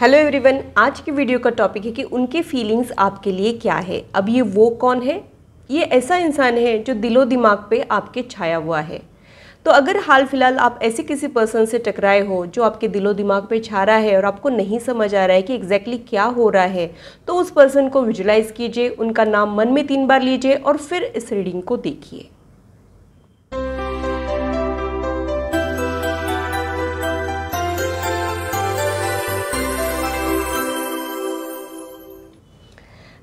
hello everyone आज की video का टॉपिक है कि उनके फीलिंग्स आपके लिए क्या है अब ये वो कौन है ये ऐसा इंसान है जो दिलो दिमाग पे आपके छाया हुआ है तो अगर हाल फिलहाल आप ऐसे किसी पर्सन से टकराए हो जो आपके दिलो दिमाग पे छा रहा है और आपको नहीं समझ आ रहा है कि एग्जैक्टली exactly क्या हो रहा है तो उस पर्सन को विजुलाइज़ कीजिए उनका नाम मन में तीन बार लीजिए और फिर इस रीडिंग को देखिए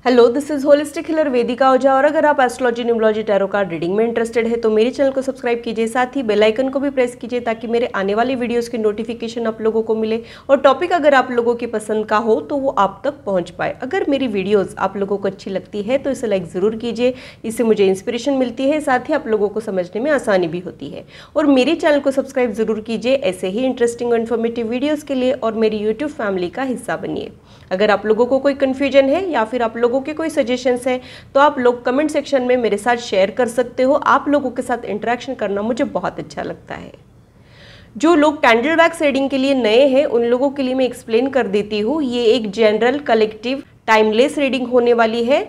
hello this is holistic healer Vedika Ojha और अगर आप astrology numerology tarot card reading में इंटरेस्टेड है तो मेरे चैनल को सब्सक्राइब कीजिए साथ ही बेल आइकन को भी प्रेस कीजिए ताकि मेरे आने वाले वीडियोस की नोटिफिकेशन आप लोगों को मिले और टॉपिक अगर आप लोगों की पसंद का हो तो वो आप तक पहुँच पाए अगर मेरी वीडियोज़ आप लोगों को अच्छी लगती है तो इसे लाइक ज़रूर कीजिए इससे मुझे इंस्पिरेशन मिलती है साथ ही आप लोगों को समझने में आसानी भी होती है और मेरे चैनल को सब्सक्राइब ज़रूर कीजिए ऐसे ही इंटरेस्टिंग और इन्फॉर्मेटिव वीडियोज़ के लिए और मेरी यूट्यूब फैमिली का हिस्सा बनिए अगर आप लोगों को कोई कन्फ्यूजन है या फिर आप लोगों के कोई सजेशंस हैं तो आप लोग कमेंट सेक्शन में मेरे साथ शेयर कर सकते हो आप लोगों के साथ इंटरेक्शन करना मुझे बहुत अच्छा लगता है जो लोग कैंडल वैक्स रेडिंग के लिए नए हैं उन लोगों के लिए मैं एक्सप्लेन कर देती हूँ ये एक जनरल कलेक्टिव टाइमलेस रीडिंग होने वाली है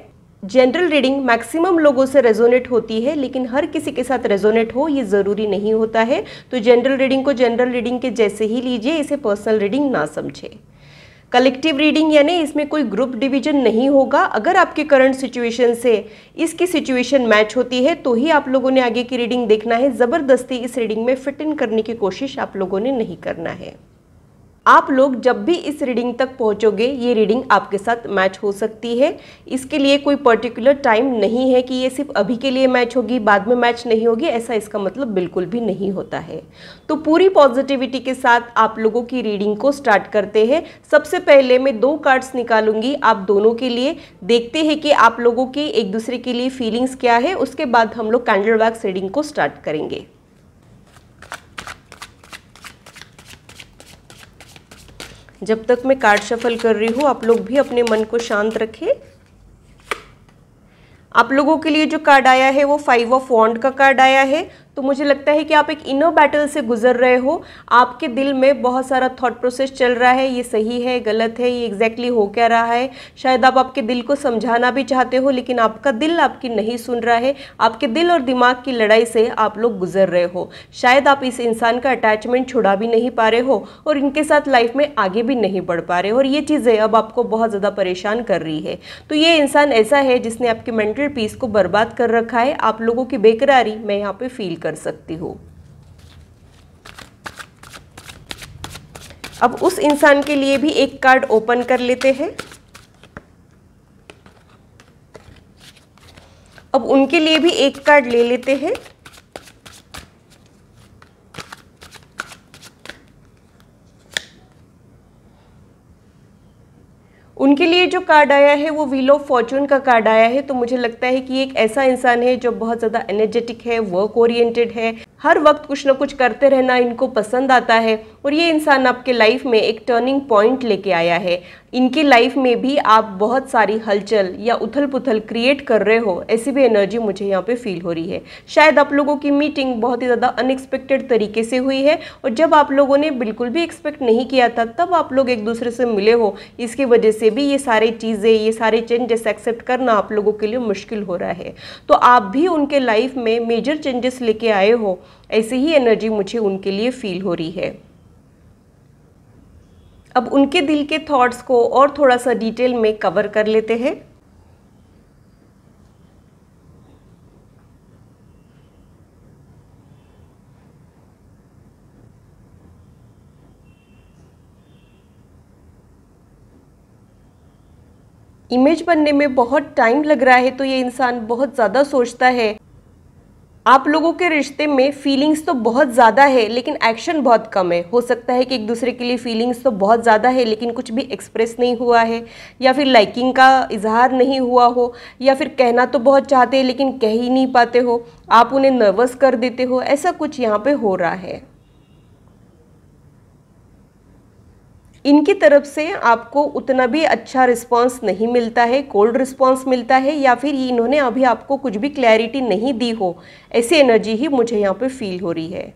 जनरल रीडिंग मैक्सिमम लोगों से रेजोनेट होती है लेकिन हर किसी के साथ रेजोनेट हो ये ज़रूरी नहीं होता है तो जनरल रीडिंग को जनरल रीडिंग के जैसे ही लीजिए इसे पर्सनल रीडिंग ना समझें कलेक्टिव रीडिंग यानी इसमें कोई ग्रुप डिवीजन नहीं होगा अगर आपके करंट सिचुएशन से इसकी सिचुएशन मैच होती है तो ही आप लोगों ने आगे की रीडिंग देखना है ज़बरदस्ती इस रीडिंग में फिट इन करने की कोशिश आप लोगों ने नहीं करना है आप लोग जब भी इस रीडिंग तक पहुंचोगे ये रीडिंग आपके साथ मैच हो सकती है इसके लिए कोई पर्टिकुलर टाइम नहीं है कि ये सिर्फ अभी के लिए मैच होगी बाद में मैच नहीं होगी ऐसा इसका मतलब बिल्कुल भी नहीं होता है तो पूरी पॉजिटिविटी के साथ आप लोगों की रीडिंग को स्टार्ट करते हैं सबसे पहले मैं दो कार्ड्स निकालूंगी आप दोनों के लिए देखते हैं कि आप लोगों की एक दूसरे के लिए फीलिंग्स क्या है उसके बाद हम लोग कैंडल वैक्स रीडिंग को स्टार्ट करेंगे जब तक मैं कार्ड शफल कर रही हूँ आप लोग भी अपने मन को शांत रखें आप लोगों के लिए जो कार्ड आया है वो फाइव ऑफ वॉन्ड का कार्ड आया है तो मुझे लगता है कि आप एक इनर बैटल से गुजर रहे हो आपके दिल में बहुत सारा थॉट प्रोसेस चल रहा है ये सही है गलत है ये एग्जैक्टली हो क्या रहा है शायद आप आपके दिल को समझाना भी चाहते हो लेकिन आपका दिल आपकी नहीं सुन रहा है आपके दिल और दिमाग की लड़ाई से आप लोग गुजर रहे हो शायद आप इस इंसान का अटैचमेंट छुड़ा भी नहीं पा रहे हो और इनके साथ लाइफ में आगे भी नहीं बढ़ पा रहे हो और ये चीज़ें अब आपको बहुत ज़्यादा परेशान कर रही है तो ये इंसान ऐसा है जिसने आपके मेंटल पीस को बर्बाद कर रखा है आप लोगों की बेकरारी मैं यहाँ पे फील कर कर सकती हो अब उस इंसान के लिए भी एक कार्ड ओपन कर लेते हैं अब उनके लिए भी एक कार्ड ले लेते हैं उनके लिए जो कार्ड आया है वो व्हील ऑफ फॉर्चून का कार्ड आया है तो मुझे लगता है कि एक ऐसा इंसान है जो बहुत ज़्यादा एनर्जेटिक है वर्क ओरिएंटेड है हर वक्त कुछ ना कुछ करते रहना इनको पसंद आता है और ये इंसान आपके लाइफ में एक टर्निंग पॉइंट लेके आया है इनकी लाइफ में भी आप बहुत सारी हलचल या उथल पुथल क्रिएट कर रहे हो ऐसी भी एनर्जी मुझे यहाँ पे फील हो रही है शायद आप लोगों की मीटिंग बहुत ही ज़्यादा अनएक्सपेक्टेड तरीके से हुई है और जब आप लोगों ने बिल्कुल भी एक्सपेक्ट नहीं किया था तब आप लोग एक दूसरे से मिले हो इसकी वजह से भी ये सारी चीज़ें ये सारे चेंजेस एक्सेप्ट करना आप लोगों के लिए मुश्किल हो रहा है तो आप भी उनके लाइफ में मेजर चेंजेस लेके आए हो ऐसी ही एनर्जी मुझे उनके लिए फील हो रही है अब उनके दिल के थॉट्स को और थोड़ा सा डिटेल में कवर कर लेते हैं इमेज बनने में बहुत टाइम लग रहा है तो ये इंसान बहुत ज़्यादा सोचता है आप लोगों के रिश्ते में फीलिंग्स तो बहुत ज़्यादा है लेकिन एक्शन बहुत कम है हो सकता है कि एक दूसरे के लिए फीलिंग्स तो बहुत ज़्यादा है लेकिन कुछ भी एक्सप्रेस नहीं हुआ है या फिर लाइकिंग का इजहार नहीं हुआ हो या फिर कहना तो बहुत चाहते हैं लेकिन कह ही नहीं पाते हो आप उन्हें नर्वस कर देते हो ऐसा कुछ यहाँ पर हो रहा है इनकी तरफ से आपको उतना भी अच्छा रिस्पॉन्स नहीं मिलता है कोल्ड रिस्पॉन्स मिलता है या फिर इन्होंने अभी आपको कुछ भी क्लैरिटी नहीं दी हो ऐसी एनर्जी ही मुझे यहाँ पे फील हो रही है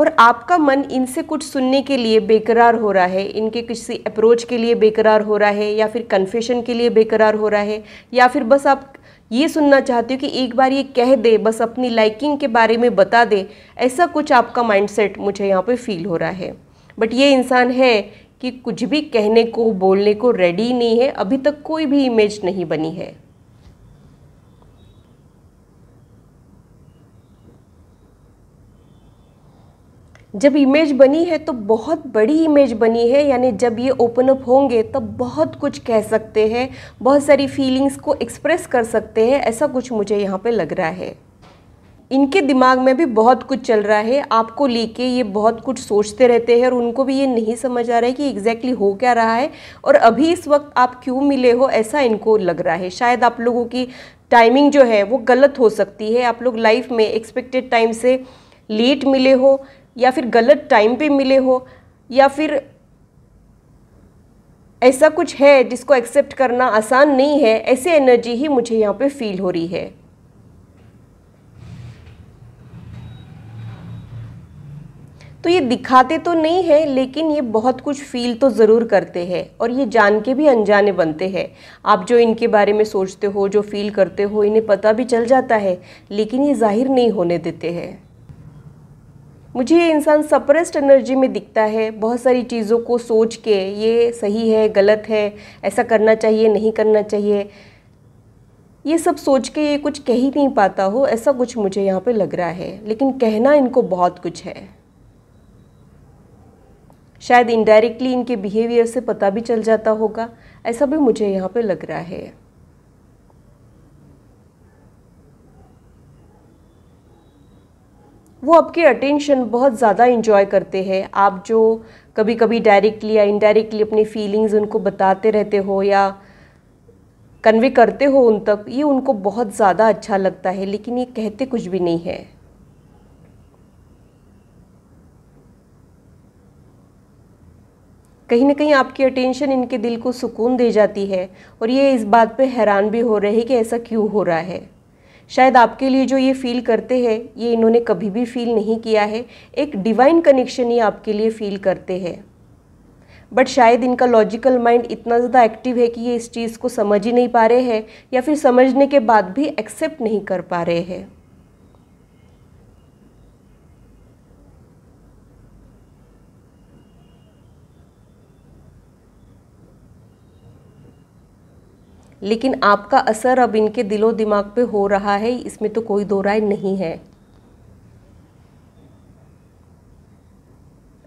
और आपका मन इनसे कुछ सुनने के लिए बेकरार हो रहा है इनके किसी अप्रोच के लिए बेकरार हो रहा है या फिर कन्फेशन के लिए बेकरार हो रहा है या फिर बस आप ये सुनना चाहते हो कि एक बार ये कह दे बस अपनी लाइकिंग के बारे में बता दे ऐसा कुछ आपका माइंडसेट मुझे यहाँ पे फील हो रहा है बट ये इंसान है कि कुछ भी कहने को बोलने को रेडी नहीं है अभी तक कोई भी इमेज नहीं बनी है जब इमेज बनी है तो बहुत बड़ी इमेज बनी है यानी जब ये ओपन अप होंगे तब बहुत कुछ कह सकते हैं बहुत सारी फीलिंग्स को एक्सप्रेस कर सकते हैं ऐसा कुछ मुझे यहाँ पे लग रहा है इनके दिमाग में भी बहुत कुछ चल रहा है आपको लेके ये बहुत कुछ सोचते रहते हैं और उनको भी ये नहीं समझ आ रहा है कि एग्जैक्टली exactly हो क्या रहा है और अभी इस वक्त आप क्यों मिले हो ऐसा इनको लग रहा है शायद आप लोगों की टाइमिंग जो है वो गलत हो सकती है आप लोग लाइफ में एक्सपेक्टेड टाइम से लेट मिले हो या फिर गलत टाइम पे मिले हो या फिर ऐसा कुछ है जिसको एक्सेप्ट करना आसान नहीं है ऐसी एनर्जी ही मुझे यहाँ पे फील हो रही है तो ये दिखाते तो नहीं है लेकिन ये बहुत कुछ फील तो ज़रूर करते हैं और ये जान के भी अनजाने बनते हैं आप जो इनके बारे में सोचते हो जो फील करते हो इन्हें पता भी चल जाता है लेकिन ये जाहिर नहीं होने देते हैं मुझे ये इंसान सप्रेस्ड एनर्जी में दिखता है बहुत सारी चीज़ों को सोच के ये सही है गलत है ऐसा करना चाहिए नहीं करना चाहिए ये सब सोच के ये कुछ कह ही नहीं पाता हो ऐसा कुछ मुझे यहाँ पे लग रहा है लेकिन कहना इनको बहुत कुछ है शायद इनडायरेक्टली इनके बिहेवियर से पता भी चल जाता होगा ऐसा भी मुझे यहाँ पे लग रहा है वो आपके अटेंशन बहुत ज़्यादा इन्जॉय करते हैं आप जो कभी कभी डायरेक्टली या इनडायरेक्टली अपनी फीलिंग्स उनको बताते रहते हो या कन्वे करते हो उन तक ये उनको बहुत ज़्यादा अच्छा लगता है लेकिन ये कहते कुछ भी नहीं है कहीं ना कहीं आपकी अटेंशन इनके दिल को सुकून दे जाती है और ये इस बात पे हैरान भी हो रहे हैं कि ऐसा क्यों हो रहा है शायद आपके लिए जो ये फील करते हैं ये इन्होंने कभी भी फील नहीं किया है एक डिवाइन कनेक्शन ये आपके लिए फील करते हैं बट शायद इनका लॉजिकल माइंड इतना ज़्यादा एक्टिव है कि ये इस चीज़ को समझ ही नहीं पा रहे हैं या फिर समझने के बाद भी एक्सेप्ट नहीं कर पा रहे हैं लेकिन आपका असर अब इनके दिलो दिमाग पे हो रहा है इसमें तो कोई दो राय नहीं है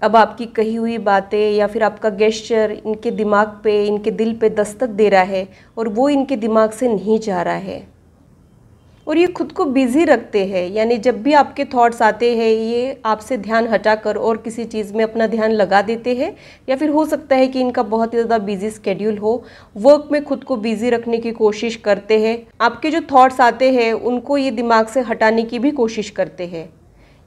अब आपकी कही हुई बातें या फिर आपका गेस्चर इनके दिमाग पे इनके दिल पे दस्तक दे रहा है और वो इनके दिमाग से नहीं जा रहा है और ये खुद को बिज़ी रखते हैं यानी जब भी आपके थॉट्स आते हैं ये आपसे ध्यान हटा कर और किसी चीज़ में अपना ध्यान लगा देते हैं या फिर हो सकता है कि इनका बहुत ही ज़्यादा बिजी स्केड्यूल हो वर्क में खुद को बिज़ी रखने की कोशिश करते हैं आपके जो थॉट्स आते हैं उनको ये दिमाग से हटाने की भी कोशिश करते हैं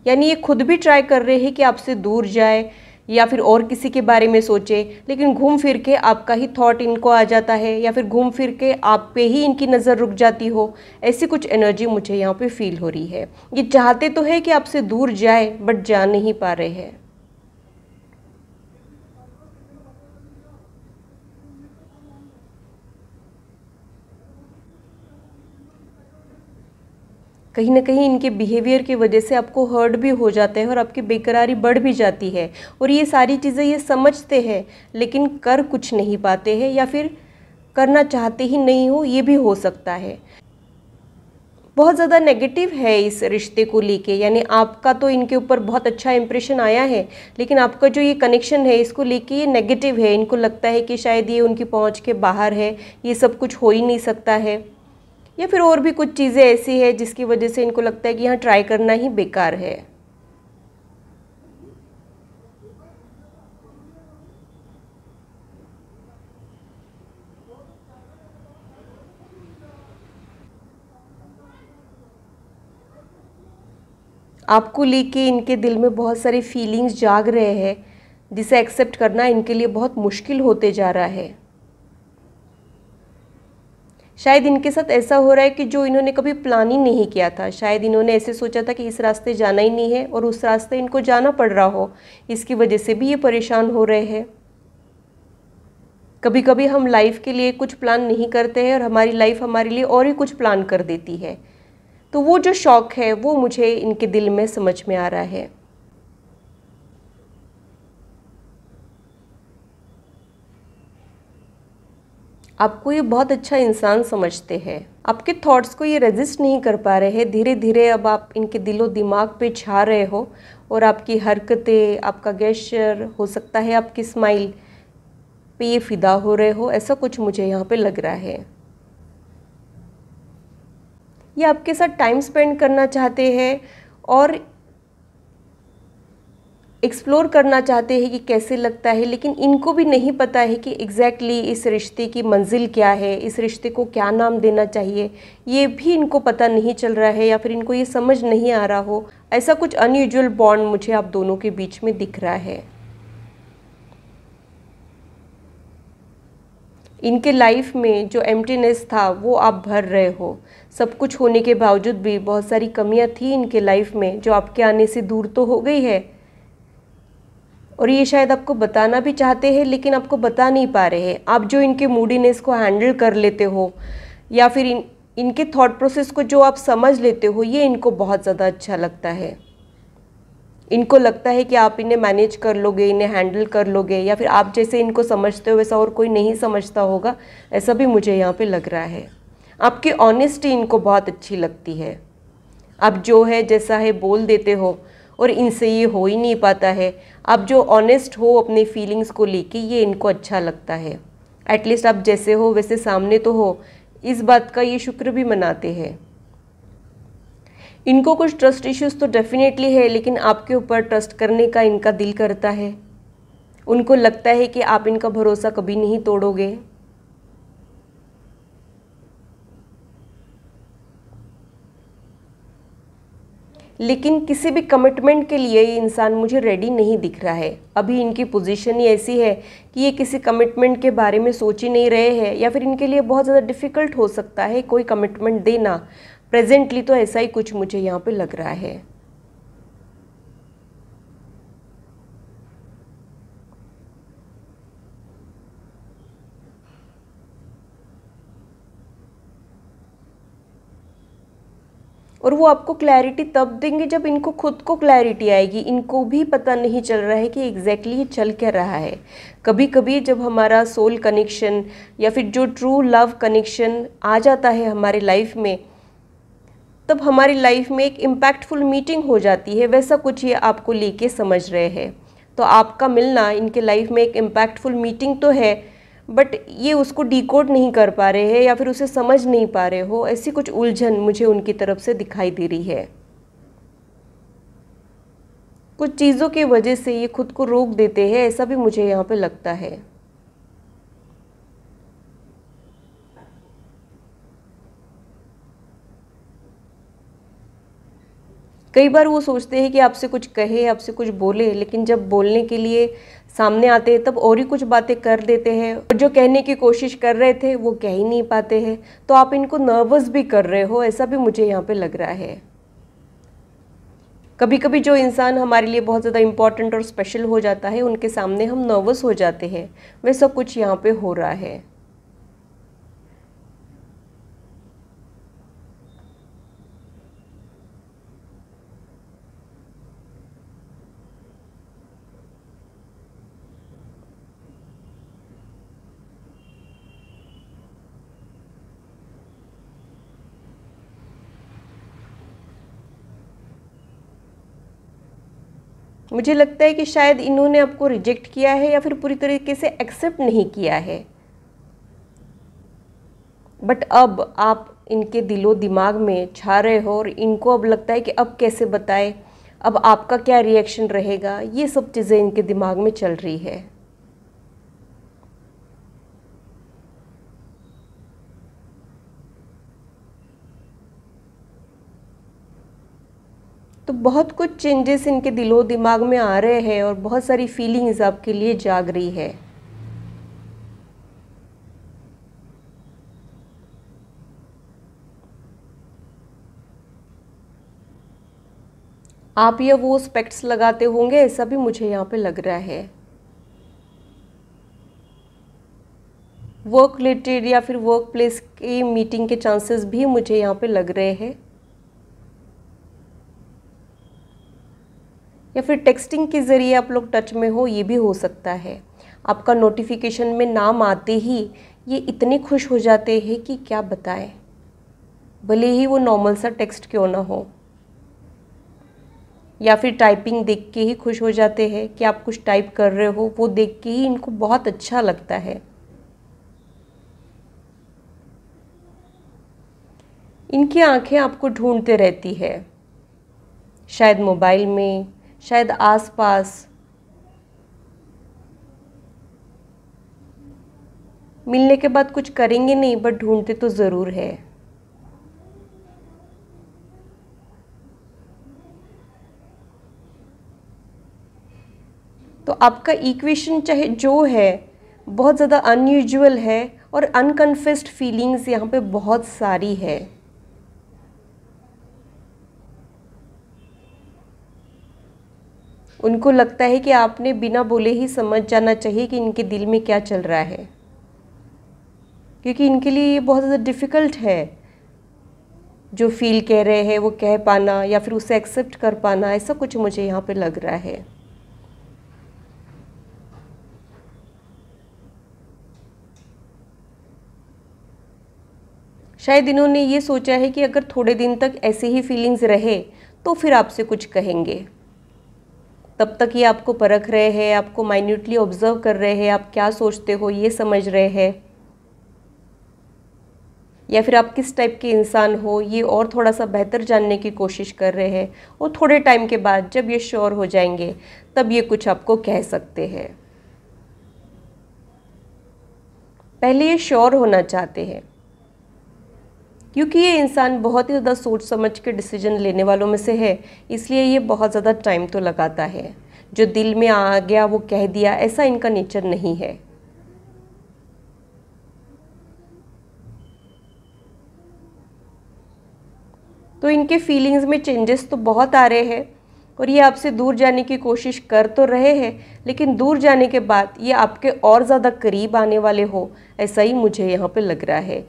यानी ये खुद भी ट्राई कर रहे हैं कि आपसे दूर जाए या फिर और किसी के बारे में सोचे लेकिन घूम फिर के आपका ही थॉट इनको आ जाता है या फिर घूम फिर के आप पे ही इनकी नज़र रुक जाती हो ऐसी कुछ एनर्जी मुझे यहाँ पे फील हो रही है ये चाहते तो है कि आपसे दूर जाए बट जा नहीं पा रहे हैं कहीं ना कहीं इनके बिहेवियर की वजह से आपको हर्ट भी हो जाते हैं और आपकी बेकरारी बढ़ भी जाती है और ये सारी चीज़ें ये समझते हैं लेकिन कर कुछ नहीं पाते हैं या फिर करना चाहते ही नहीं हो ये भी हो सकता है बहुत ज़्यादा नेगेटिव है इस रिश्ते को लेके यानी आपका तो इनके ऊपर बहुत अच्छा इम्प्रेशन आया है लेकिन आपका जो ये कनेक्शन है इसको लेके ये नेगेटिव है इनको लगता है कि शायद ये उनकी पहुंच के बाहर है ये सब कुछ हो ही नहीं सकता है या फिर और भी कुछ चीज़ें ऐसी है जिसकी वजह से इनको लगता है कि यहाँ ट्राई करना ही बेकार है आपको लेके इनके दिल में बहुत सारी फीलिंग्स जाग रहे हैं जिसे एक्सेप्ट करना इनके लिए बहुत मुश्किल होते जा रहा है शायद इनके साथ ऐसा हो रहा है कि जो इन्होंने कभी प्लान ही नहीं किया था शायद इन्होंने ऐसे सोचा था कि इस रास्ते जाना ही नहीं है और उस रास्ते इनको जाना पड़ रहा हो इसकी वजह से भी ये परेशान हो रहे हैं कभी कभी हम लाइफ के लिए कुछ प्लान नहीं करते हैं और हमारी लाइफ हमारे लिए और ही कुछ प्लान कर देती है तो वो जो शौक़ है वो मुझे इनके दिल में समझ में आ रहा है आपको ये बहुत अच्छा इंसान समझते हैं आपके थॉट्स को ये रेजिस्ट नहीं कर पा रहे हैं धीरे धीरे अब आप इनके दिलो दिमाग पे छा रहे हो और आपकी हरकतें आपका गैशर हो सकता है आपकी स्माइल पे ये फिदा हो रहे हो ऐसा कुछ मुझे यहाँ पे लग रहा है ये आपके साथ टाइम स्पेंड करना चाहते हैं और एक्सप्लोर करना चाहते हैं कि कैसे लगता है लेकिन इनको भी नहीं पता है कि एग्जैक्टली exactly इस रिश्ते की मंजिल क्या है इस रिश्ते को क्या नाम देना चाहिए ये भी इनको पता नहीं चल रहा है या फिर इनको ये समझ नहीं आ रहा हो ऐसा कुछ अनयूजल बॉन्ड मुझे आप दोनों के बीच में दिख रहा है इनके लाइफ में जो एम्प्टीनेस था वो आप भर रहे हो सब कुछ होने के बावजूद भी बहुत सारी कमियां थी इनके लाइफ में जो आपके आने से दूर तो हो गई है और ये शायद आपको बताना भी चाहते हैं लेकिन आपको बता नहीं पा रहे हैं आप जो इनके मूडीनेस को हैंडल कर लेते हो या फिर इन इनके थॉट प्रोसेस को जो आप समझ लेते हो ये इनको बहुत ज़्यादा अच्छा लगता है इनको लगता है कि आप इन्हें मैनेज कर लोगे इन्हें हैंडल कर लोगे या फिर आप जैसे इनको समझते हो वैसा और कोई नहीं समझता होगा ऐसा भी मुझे यहाँ पे लग रहा है आपकी ऑनेस्टी इनको बहुत अच्छी लगती है आप जो है जैसा है बोल देते हो और इनसे ये हो ही नहीं पाता है आप जो ऑनेस्ट हो अपने फीलिंग्स को लेके ये इनको अच्छा लगता है एटलीस्ट आप जैसे हो वैसे सामने तो हो इस बात का ये शुक्र भी मनाते हैं इनको कुछ ट्रस्ट इश्यूज तो डेफिनेटली है लेकिन आपके ऊपर ट्रस्ट करने का इनका दिल करता है उनको लगता है कि आप इनका भरोसा कभी नहीं तोड़ोगे लेकिन किसी भी कमिटमेंट के लिए ये इंसान मुझे रेडी नहीं दिख रहा है अभी इनकी पोजीशन ही ऐसी है कि ये किसी कमिटमेंट के बारे में सोच ही नहीं रहे हैं या फिर इनके लिए बहुत ज़्यादा डिफ़िकल्ट हो सकता है कोई कमिटमेंट देना प्रेजेंटली तो ऐसा ही कुछ मुझे यहाँ पे लग रहा है और वो आपको क्लैरिटी तब देंगे जब इनको खुद को क्लैरिटी आएगी इनको भी पता नहीं चल रहा है कि एग्जैक्टली ये चल क्या रहा है कभी कभी जब हमारा सोल कनेक्शन या फिर जो ट्रू लव कनेक्शन आ जाता है हमारे लाइफ में तब हमारी लाइफ में एक इम्पैक्टफुल मीटिंग हो जाती है वैसा कुछ ये आपको लेके समझ रहे हैं तो आपका मिलना इनके लाइफ में एक इम्पैक्टफुल मीटिंग तो है बट ये उसको डिकोड नहीं कर पा रहे हैं या फिर उसे समझ नहीं पा रहे हो ऐसी कुछ उलझन मुझे उनकी तरफ से दिखाई दे रही है कुछ चीज़ों के वजह से ये खुद को रोक देते हैं ऐसा भी मुझे यहाँ पे लगता है कई बार वो सोचते हैं कि आपसे कुछ कहे आपसे कुछ बोले लेकिन जब बोलने के लिए सामने आते हैं तब और ही कुछ बातें कर देते हैं और जो कहने की कोशिश कर रहे थे वो कह ही नहीं पाते हैं तो आप इनको नर्वस भी कर रहे हो ऐसा भी मुझे यहाँ पे लग रहा है कभी कभी जो इंसान हमारे लिए बहुत ज़्यादा इम्पॉर्टेंट और स्पेशल हो जाता है उनके सामने हम नर्वस हो जाते हैं वैसा कुछ यहाँ पे हो रहा है मुझे लगता है कि शायद इन्होंने आपको रिजेक्ट किया है या फिर पूरी तरीके से एक्सेप्ट नहीं किया है बट अब आप इनके दिलो दिमाग में छा रहे हो और इनको अब लगता है कि अब कैसे बताएं अब आपका क्या रिएक्शन रहेगा ये सब चीज़ें इनके दिमाग में चल रही है तो बहुत कुछ चेंजेस इनके दिलो दिमाग में आ रहे हैं और बहुत सारी फीलिंग्स आपके लिए जाग रही है आप ये वो स्पेक्ट्स लगाते होंगे ऐसा भी मुझे यहाँ पे लग रहा है वर्क रिलेटेड या फिर वर्क प्लेस की मीटिंग के चांसेस भी मुझे यहाँ पे लग रहे हैं या फिर टेक्सटिंग के ज़रिए आप लोग टच में हो ये भी हो सकता है आपका नोटिफिकेशन में नाम आते ही ये इतने खुश हो जाते हैं कि क्या बताएं भले ही वो नॉर्मल सा टेक्स्ट क्यों ना हो या फिर टाइपिंग देख के ही खुश हो जाते हैं कि आप कुछ टाइप कर रहे हो वो देख के ही इनको बहुत अच्छा लगता है इनकी आंखें आपको ढूंढते रहती है शायद मोबाइल में शायद आसपास मिलने के बाद कुछ करेंगे नहीं बट ढूंढते तो ज़रूर है तो आपका इक्वेशन चाहे जो है बहुत ज़्यादा अनयूजुअल है और अनकन्फेस्ड फीलिंग्स यहाँ पे बहुत सारी है उनको लगता है कि आपने बिना बोले ही समझ जाना चाहिए कि इनके दिल में क्या चल रहा है क्योंकि इनके लिए ये बहुत ज़्यादा डिफ़िकल्ट है जो फील कह रहे हैं वो कह पाना या फिर उसे एक्सेप्ट कर पाना ऐसा कुछ मुझे यहाँ पे लग रहा है शायद इन्होंने ये सोचा है कि अगर थोड़े दिन तक ऐसे ही फीलिंग्स रहे तो फिर आपसे कुछ कहेंगे तब तक ये आपको परख रहे हैं आपको माइन्यूटली ऑब्जर्व कर रहे हैं आप क्या सोचते हो ये समझ रहे हैं या फिर आप किस टाइप के इंसान हो ये और थोड़ा सा बेहतर जानने की कोशिश कर रहे हैं और थोड़े टाइम के बाद जब ये श्योर हो जाएंगे तब ये कुछ आपको कह सकते हैं पहले ये श्योर होना चाहते हैं क्योंकि ये इंसान बहुत ही ज़्यादा सोच समझ के डिसीजन लेने वालों में से है इसलिए ये बहुत ज़्यादा टाइम तो लगाता है जो दिल में आ गया वो कह दिया ऐसा इनका नेचर नहीं है तो इनके फीलिंग्स में चेंजेस तो बहुत आ रहे हैं और ये आपसे दूर जाने की कोशिश कर तो रहे हैं लेकिन दूर जाने के बाद ये आपके और ज़्यादा करीब आने वाले हो ऐसा ही मुझे यहाँ पे लग रहा है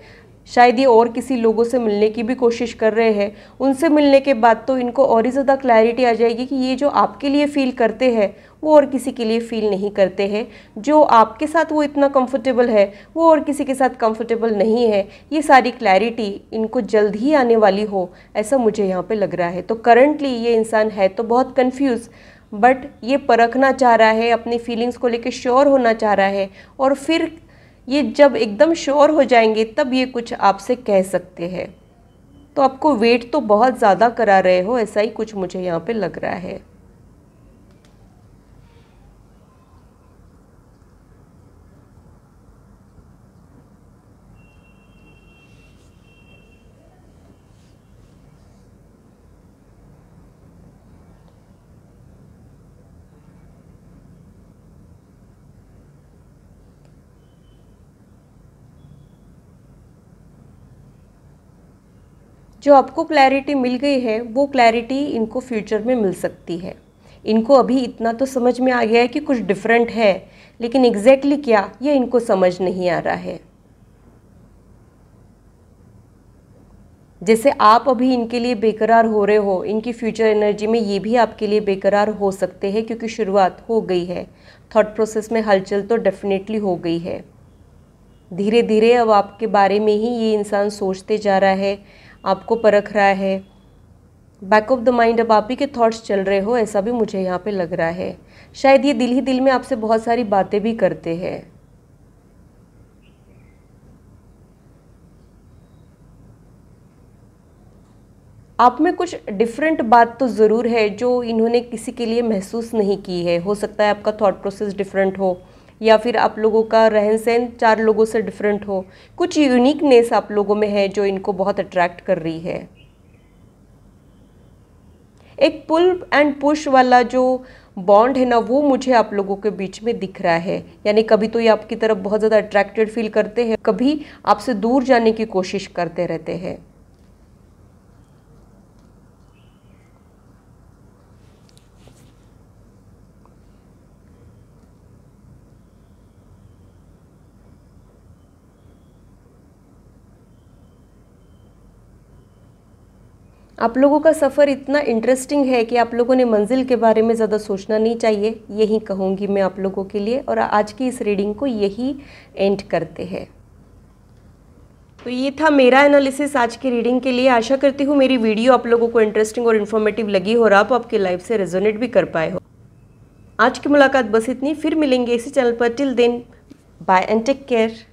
शायद ये और किसी लोगों से मिलने की भी कोशिश कर रहे हैं उनसे मिलने के बाद तो इनको और ही ज़्यादा क्लैरिटी आ जाएगी कि ये जो आपके लिए फ़ील करते हैं वो और किसी के लिए फ़ील नहीं करते हैं जो आपके साथ वो इतना कंफर्टेबल है वो और किसी के साथ कंफर्टेबल नहीं है ये सारी क्लैरिटी इनको जल्द ही आने वाली हो ऐसा मुझे यहाँ पर लग रहा है तो करंटली ये इंसान है तो बहुत कंफ्यूज बट ये परखना चाह रहा है अपनी फीलिंग्स को लेकर श्योर होना चाह रहा है और फिर ये जब एकदम श्योर हो जाएंगे तब ये कुछ आपसे कह सकते हैं तो आपको वेट तो बहुत ज़्यादा करा रहे हो ऐसा ही कुछ मुझे यहाँ पे लग रहा है जो आपको क्लैरिटी मिल गई है वो क्लैरिटी इनको फ्यूचर में मिल सकती है इनको अभी इतना तो समझ में आ गया है कि कुछ डिफरेंट है लेकिन एग्जैक्टली exactly क्या ये इनको समझ नहीं आ रहा है जैसे आप अभी इनके लिए बेकरार हो रहे हो इनकी फ्यूचर एनर्जी में ये भी आपके लिए बेकरार हो सकते हैं क्योंकि शुरुआत हो गई है थॉट प्रोसेस में हलचल तो डेफिनेटली हो गई है धीरे धीरे अब आपके बारे में ही ये इंसान सोचते जा रहा है आपको परख रहा है बैक ऑफ द माइंड अब आप ही के थॉट्स चल रहे हो ऐसा भी मुझे यहाँ पे लग रहा है शायद ये दिल ही दिल में आपसे बहुत सारी बातें भी करते हैं आप में कुछ डिफरेंट बात तो ज़रूर है जो इन्होंने किसी के लिए महसूस नहीं की है हो सकता है आपका थॉट प्रोसेस डिफरेंट हो या फिर आप लोगों का रहन सहन चार लोगों से डिफरेंट हो कुछ यूनिकनेस आप लोगों में है जो इनको बहुत अट्रैक्ट कर रही है एक पुल एंड पुश वाला जो बॉन्ड है ना वो मुझे आप लोगों के बीच में दिख रहा है यानी कभी तो ये आपकी तरफ बहुत ज़्यादा अट्रैक्टेड फील करते हैं कभी आपसे दूर जाने की कोशिश करते रहते हैं आप लोगों का सफ़र इतना इंटरेस्टिंग है कि आप लोगों ने मंजिल के बारे में ज़्यादा सोचना नहीं चाहिए यही कहूँगी मैं आप लोगों के लिए और आज की इस रीडिंग को यही एंड करते हैं तो ये था मेरा एनालिसिस आज की रीडिंग के लिए आशा करती हूँ मेरी वीडियो आप लोगों को इंटरेस्टिंग और इन्फॉर्मेटिव लगी हो और आप आपके लाइफ से रेजोनेट भी कर पाए हो आज की मुलाकात बस इतनी फिर मिलेंगे इसी चैनल पर till then bye and take care